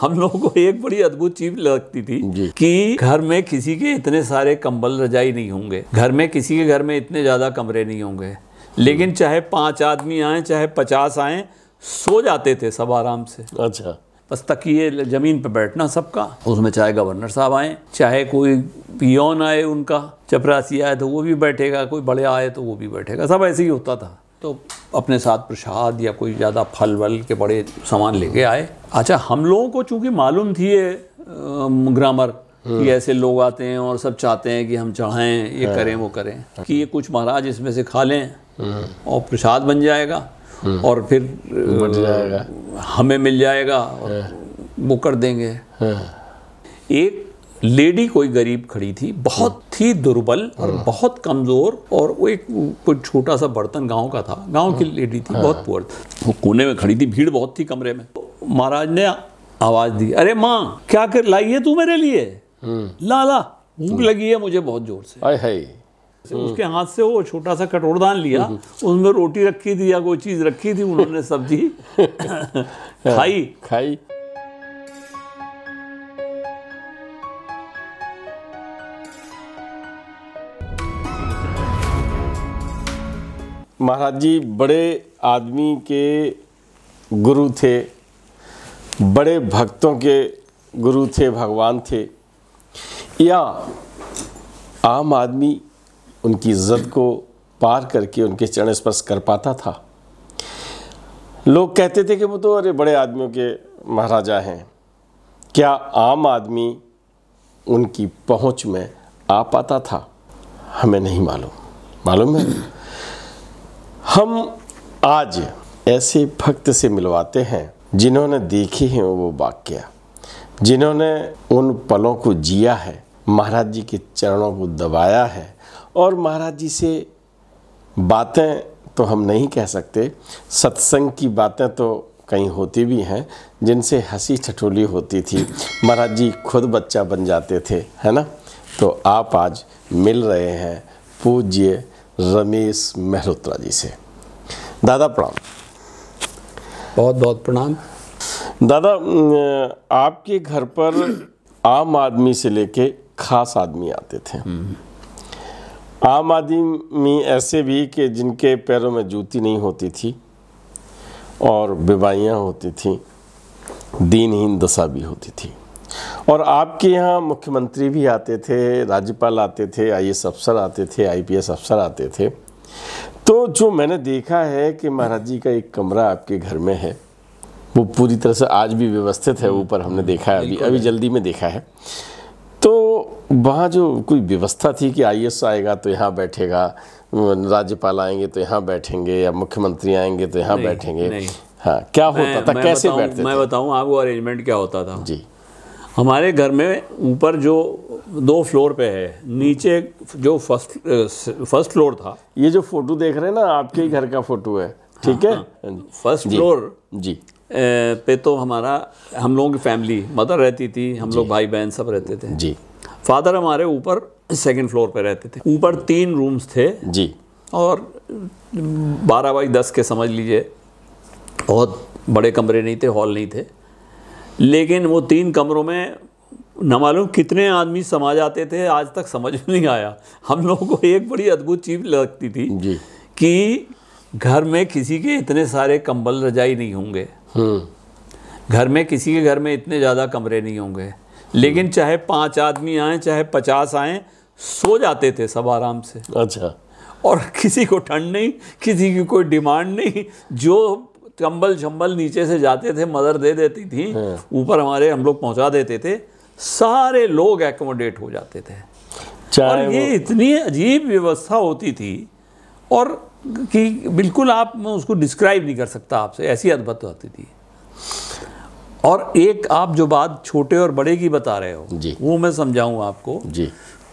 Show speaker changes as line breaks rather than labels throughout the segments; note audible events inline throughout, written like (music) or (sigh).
हम लोगों को एक बड़ी अद्भुत चीज लगती थी कि घर में किसी के इतने सारे कंबल रजाई नहीं होंगे घर में किसी के घर में इतने ज़्यादा कमरे नहीं होंगे लेकिन चाहे पांच आदमी आए चाहे पचास आए सो जाते थे सब आराम से अच्छा बस ये जमीन पर बैठना सबका उसमें चाहे गवर्नर साहब आए चाहे कोई पियोन आए उनका चपरासी आए तो वो भी बैठेगा कोई बड़े आए तो वो भी बैठेगा सब ऐसे ही होता था तो अपने साथ प्रसाद या कोई ज़्यादा फल वल के बड़े सामान लेके आए अच्छा हम लोगों को चूंकि मालूम थी ये ग्रामर कि हम्म। ऐसे लोग आते हैं और सब चाहते हैं कि हम चढ़ाएं ये हाँ। करें वो करें कि ये कुछ महाराज इसमें से खा लें हम्म। और प्रसाद बन जाएगा हम्म। और फिर जाएगा। हमें मिल जाएगा और हाँ। वो कर देंगे हाँ। एक लेडी कोई गरीब खड़ी थी बहुत ही हम्म। दुर्बल और हम्म। बहुत कमज़ोर और वो एक कोई छोटा सा बर्तन गांव का था गांव की हम्म। लेडी थी हाँ। बहुत पुअर वो कोने में खड़ी थी भीड़ बहुत थी कमरे में तो महाराज ने आवाज़ दी अरे माँ क्या कर लाई है तू मेरे लिए ला ला भूख लगी है मुझे बहुत
जोर से तो उसके
हाथ से वो छोटा सा कटोरदान लिया उसमें रोटी रखी थी या कोई चीज़ रखी थी उन्होंने सब्जी (laughs) हाँ। खाई खाई
महाराज जी बड़े आदमी के गुरु थे बड़े भक्तों के गुरु थे भगवान थे या आम आदमी उनकी इज्जत को पार करके उनके चरण स्पर्श कर पाता था लोग कहते थे कि वो तो अरे बड़े आदमियों के महाराजा हैं क्या आम आदमी उनकी पहुंच में आ पाता था हमें नहीं मालूम मालूम है हम आज ऐसे भक्त से मिलवाते हैं जिन्होंने देखी है वो वाक्य जिन्होंने उन पलों को जिया है महाराज जी के चरणों को दबाया है और महाराज जी से बातें तो हम नहीं कह सकते सत्संग की बातें तो कहीं होती भी हैं जिनसे हंसी ठठोली होती थी महाराज जी खुद बच्चा बन जाते थे है ना तो आप आज मिल रहे हैं पूज्य रमेश मेहरोत्रा जी से दादा प्रणाम
बहुत बहुत प्रणाम
दादा आपके घर पर आम आदमी से लेके खास आदमी आते थे आम आदमी ऐसे भी कि जिनके पैरों में जूती नहीं होती थी और बीमारियाँ होती थी दीनहीन दशा भी होती थी और आपके यहाँ मुख्यमंत्री भी आते थे राज्यपाल आते थे आई अफसर आते थे आईपीएस अफसर आते थे तो जो मैंने देखा है कि महाराज जी का एक कमरा आपके घर में है वो पूरी तरह से आज भी व्यवस्थित है ऊपर हमने देखा है अभी अभी जल्दी में देखा है तो वहाँ जो कोई व्यवस्था थी कि आई आएगा तो यहाँ बैठेगा राज्यपाल आएंगे तो यहाँ बैठेंगे या मुख्यमंत्री आएंगे तो यहाँ बैठेंगे नहीं। हाँ क्या होता मैं, था मैं कैसे बैठते मैं बताऊँ आपको
अरेंजमेंट क्या होता था जी हमारे घर में ऊपर जो दो फ्लोर पे है नीचे जो फर्स्ट फर्स्ट फ्लोर था ये जो फोटो देख रहे हैं ना आपके ही घर का फोटो है ठीक हाँ, है हाँ, हाँ। फर्स्ट फ्लोर जी पे तो हमारा हम लोगों की फैमिली मदर रहती थी हम लोग भाई बहन सब रहते थे जी फादर हमारे ऊपर सेकंड फ्लोर पे रहते थे ऊपर तीन रूम्स थे जी और बारह बाई दस के समझ लीजिए बहुत बड़े कमरे नहीं थे हॉल नहीं थे लेकिन वो तीन कमरों में न मालूम कितने आदमी समा जाते थे आज तक समझ में नहीं आया हम लोगों को एक बड़ी अद्भुत चीज लगती थी जी। कि घर में किसी के इतने सारे कंबल रजाई नहीं होंगे
हम्म।
घर में किसी के घर में इतने ज़्यादा कमरे नहीं होंगे लेकिन हम्म। चाहे पांच आदमी आए चाहे पचास आए सो जाते थे सब आराम से अच्छा और किसी को ठंड नहीं किसी की कोई डिमांड नहीं जो कंबल झंबल नीचे से जाते थे मदर दे देती थी हाँ। ऊपर हमारे हम लोग पहुंचा देते थे सारे लोग एकोमोडेट हो जाते थे और ये इतनी अजीब व्यवस्था होती थी और कि बिल्कुल आप उसको डिस्क्राइब नहीं कर सकता आपसे ऐसी अद्भुत होती थी और एक आप जो बात छोटे और बड़े की बता रहे हो वो मैं समझाऊँ आपको जी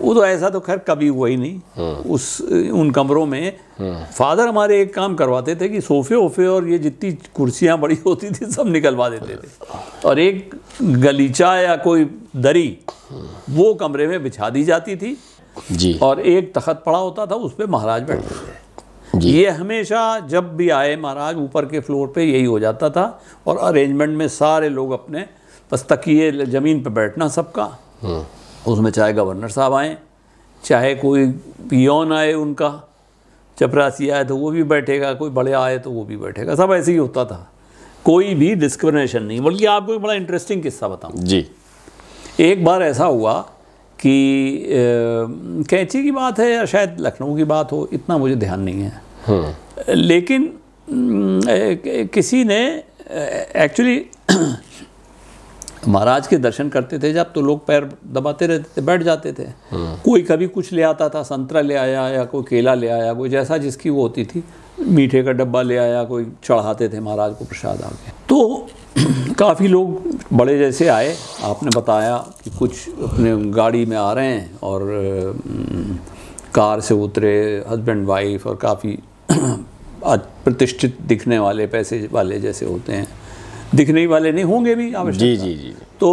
वो तो ऐसा तो खैर कभी हुआ ही नहीं हाँ। उस उन कमरों में हाँ। फादर हमारे एक काम करवाते थे कि सोफे वोफे और ये जितनी कुर्सियाँ बड़ी होती थी सब निकलवा देते थे और एक गलीचा या कोई दरी वो कमरे में बिछा दी जाती थी जी और एक तखत पड़ा होता था उस पर महाराज बैठते थे ये हमेशा जब भी आए महाराज ऊपर के फ्लोर पे यही हो जाता था और अरेंजमेंट में सारे लोग अपने बस तकिए ज़मीन पे बैठना सबका हाँ। उसमें चाहे गवर्नर साहब आएँ चाहे कोई पियोन आए उनका चपरासी आए तो वो भी बैठेगा कोई बड़े आए तो वो भी बैठेगा सब ऐसे ही होता था कोई भी डिस्क्रिमिनेशन नहीं बल्कि आपको एक बड़ा इंटरेस्टिंग किस्सा बताऊँ जी एक बार ऐसा हुआ कि कैंची की बात है या शायद लखनऊ की बात हो इतना मुझे ध्यान नहीं है
हम्म। लेकिन
ए, किसी ने एक्चुअली महाराज के दर्शन करते थे जब तो लोग पैर दबाते रहते थे बैठ जाते थे हाँ। कोई कभी कुछ ले आता था संतरा ले आया या कोई केला ले आया कोई जैसा जिसकी वो होती थी मीठे का डब्बा ले आया कोई चढ़ाते थे महाराज को प्रसाद आके तो (clears throat) काफ़ी लोग बड़े जैसे आए आपने बताया कि कुछ अपने गाड़ी में आ रहे हैं और कार से उतरे हस्बैंड वाइफ और काफ़ी (clears throat) प्रतिष्ठित दिखने वाले पैसे वाले जैसे होते हैं दिखने वाले नहीं होंगे भी आवश्यक जी जी जी तो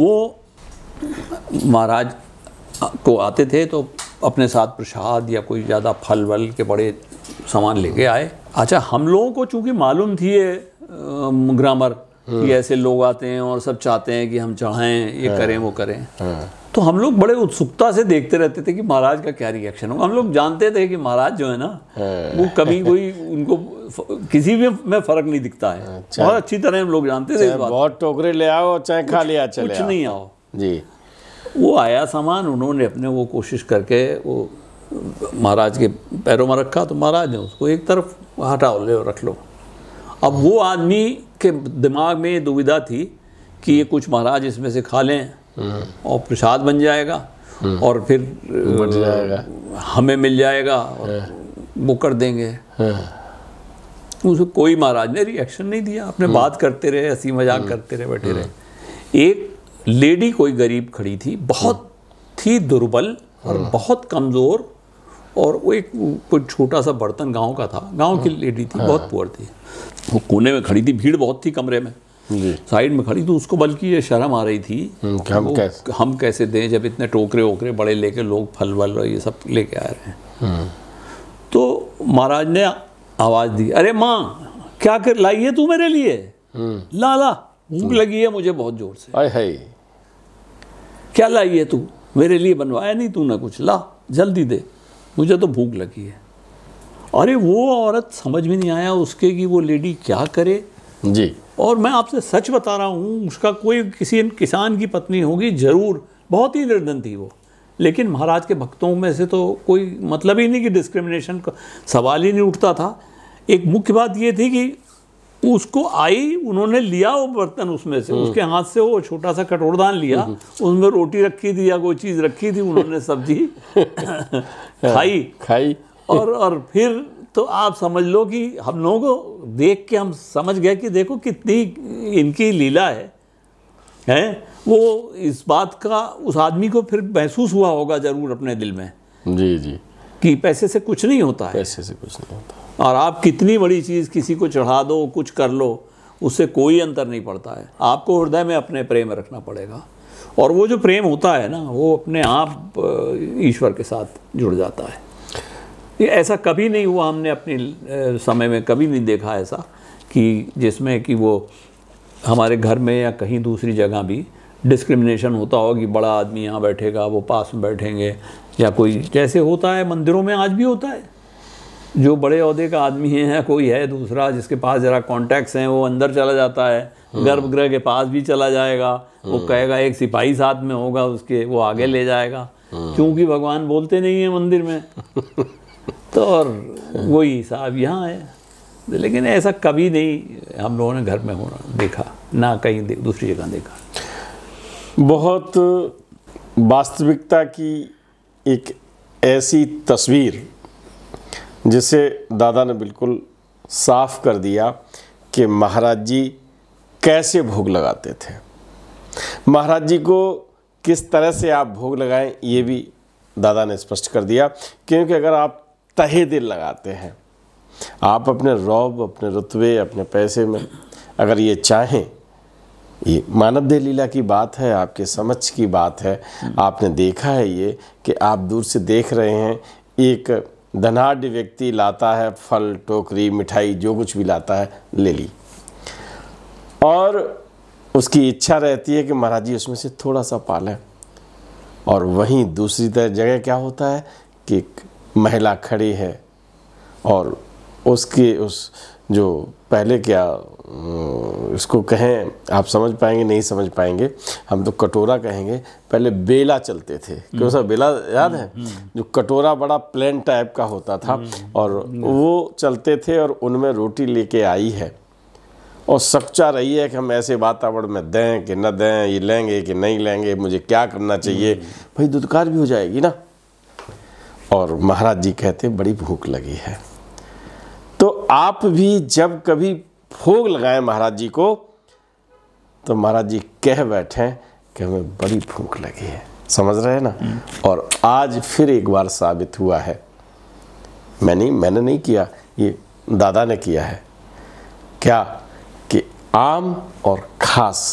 वो महाराज को आते थे तो अपने साथ प्रसाद या कोई ज़्यादा फल वल के बड़े सामान लेके आए अच्छा हम लोगों को चूंकि मालूम थी ये ग्रामर कि हाँ। ऐसे लोग आते हैं और सब चाहते हैं कि हम चढ़ाएं ये हाँ। करें वो करें हाँ। तो हम लोग बड़े उत्सुकता से देखते रहते थे कि महाराज का क्या रिएक्शन होगा हम लोग जानते थे कि महाराज जो है ना
वो कभी कोई
उनको किसी भी में फ़र्क नहीं दिखता है अच्छा। बहुत
अच्छी तरह हम लोग जानते थे बहुत टोकरे ले आओ चाहे खा लिया चले कुछ नहीं आओ
जी वो आया सामान उन्होंने अपने वो कोशिश करके वो महाराज के पैरों में रखा तो महाराज ने उसको एक तरफ हटाओ ले रख लो अब वो आदमी के दिमाग में दुविधा थी कि ये कुछ महाराज इसमें से खा लें हम्म। और प्रसाद बन जाएगा हम्म। और फिर हमें मिल जाएगा और हाँ। वो कर देंगे हाँ। उसको कोई महाराज ने रिएक्शन नहीं दिया आपने हम्म। बात करते रहे हंसी मजाक हम्म। करते रहे बैठे हम्म। रहे एक लेडी कोई गरीब खड़ी थी बहुत ही दुर्बल और बहुत कमज़ोर और वो एक कोई छोटा सा बर्तन गांव का था गांव की लेडी थी हाँ। बहुत पुअर थी वो कोने में खड़ी थी भीड़ बहुत थी कमरे में साइड में खड़ी तो उसको बल्कि ये शर्म आ रही थी कि हम कैसे हम कैसे दें जब इतने टोकरे ओकरे बड़े लेके लोग फल वल ये सब लेके आ रहे हैं तो महाराज ने आवाज़ दी अरे माँ क्या कर लाई है तू मेरे लिए हम्म। ला ला भूख हम्म। लगी है मुझे बहुत जोर से आए हाय क्या लाई है तू मेरे लिए बनवाया नहीं तू ना कुछ ला जल्दी दे मुझे तो भूख लगी है अरे वो औरत समझ में नहीं आया उसके कि वो लेडी क्या करे जी और मैं आपसे सच बता रहा हूँ उसका कोई किसी किसान की पत्नी होगी जरूर बहुत ही निर्धन थी वो लेकिन महाराज के भक्तों में से तो कोई मतलब ही नहीं कि डिस्क्रिमिनेशन का सवाल ही नहीं उठता था एक मुख्य बात ये थी कि उसको आई उन्होंने लिया वो बर्तन उसमें से हम्म। उसके हाथ से वो छोटा सा कटोरदान लिया हम्म, हम्म। उसमें रोटी रखी थी या कोई चीज़ रखी थी उन्होंने सब्जी (laughs) हाँ, खाई खाई और और फिर तो आप समझ लो कि हम लोगों को देख के हम समझ गए कि देखो कितनी इनकी लीला है हैं वो इस बात का उस आदमी को फिर महसूस हुआ होगा ज़रूर अपने दिल में जी जी कि पैसे से कुछ नहीं होता है पैसे से कुछ नहीं होता और आप कितनी बड़ी चीज़ किसी को चढ़ा दो कुछ कर लो उससे कोई अंतर नहीं पड़ता है आपको हृदय में अपने प्रेम रखना पड़ेगा और वो जो प्रेम होता है ना वो अपने आप ईश्वर के साथ जुड़ जाता है ये ऐसा कभी नहीं हुआ हमने अपने समय में कभी नहीं देखा ऐसा कि जिसमें कि वो हमारे घर में या कहीं दूसरी जगह भी डिस्क्रिमिनेशन होता हो कि बड़ा आदमी यहाँ बैठेगा वो पास में बैठेंगे या कोई जैसे होता है मंदिरों में आज भी होता है जो बड़े अहदे का आदमी है कोई है दूसरा जिसके पास ज़रा कॉन्टैक्ट्स हैं वो अंदर चला जाता है हाँ। गर्भगृह के पास भी चला जाएगा वो हाँ। कहेगा एक सिपाही साथ में होगा उसके वो आगे हाँ। ले जाएगा क्योंकि भगवान बोलते नहीं है मंदिर में (laughs) तो और वही साहब यहाँ है लेकिन ऐसा कभी नहीं हम लोगों ने घर में होना देखा ना कहीं दे, दूसरी जगह देखा
बहुत वास्तविकता की एक ऐसी तस्वीर जिसे दादा ने बिल्कुल साफ कर दिया कि महाराज जी कैसे भोग लगाते थे महाराज जी को किस तरह से आप भोग लगाएं ये भी दादा ने स्पष्ट कर दिया क्योंकि अगर आप तहे दिल लगाते हैं आप अपने रौब अपने रुतबे अपने पैसे में अगर ये चाहें ये मानव देह लीला की बात है आपके समझ की बात है आपने देखा है ये कि आप दूर से देख रहे हैं एक धनाढ़ व्यक्ति लाता है फल टोकरी मिठाई जो कुछ भी लाता है ले ली और उसकी इच्छा रहती है कि महाराज जी उसमें से थोड़ा सा पालें और वहीं दूसरी तरह जगह क्या होता है कि महिला खड़ी है और उसके उस जो पहले क्या इसको कहें आप समझ पाएंगे नहीं समझ पाएंगे हम तो कटोरा कहेंगे पहले बेला चलते थे क्यों हम्म। सर बेला याद है हम्म। जो कटोरा बड़ा प्लेन टाइप का होता था हम्म। और वो चलते थे और उनमें रोटी लेके आई है और सच्चा रही है कि हम ऐसे वातावरण में दें कि न दें ये लेंगे कि नहीं लेंगे मुझे क्या करना चाहिए भाई दुदकार भी हो जाएगी ना और महाराज जी कहते बड़ी भूख लगी है आप भी जब कभी भोग लगाएं महाराज जी को तो महाराज जी कह बैठे कि हमें बड़ी भूख लगी है समझ रहे हैं ना और आज फिर एक बार साबित हुआ है मैंने मैंने नहीं किया ये दादा ने किया है क्या कि आम और खास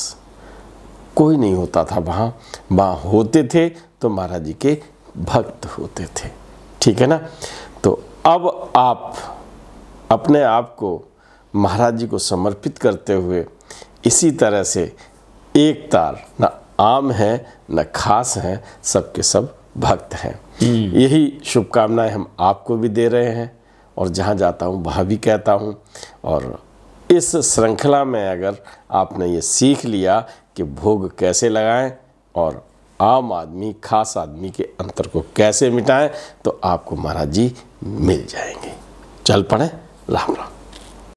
कोई नहीं होता था वहाँ वहाँ होते थे तो महाराज जी के भक्त होते थे ठीक है ना तो अब आप अपने आप को महाराज जी को समर्पित करते हुए इसी तरह से एक तार न आम है न खास हैं सबके सब भक्त हैं हम्म। यही शुभकामनाएं हम आपको भी दे रहे हैं और जहाँ जाता हूँ वहाँ भी कहता हूँ और इस श्रृंखला में अगर आपने ये सीख लिया कि भोग कैसे लगाएं और आम आदमी खास आदमी के अंतर को कैसे मिटाएं तो आपको महाराज जी मिल जाएंगे चल पड़े 浪了。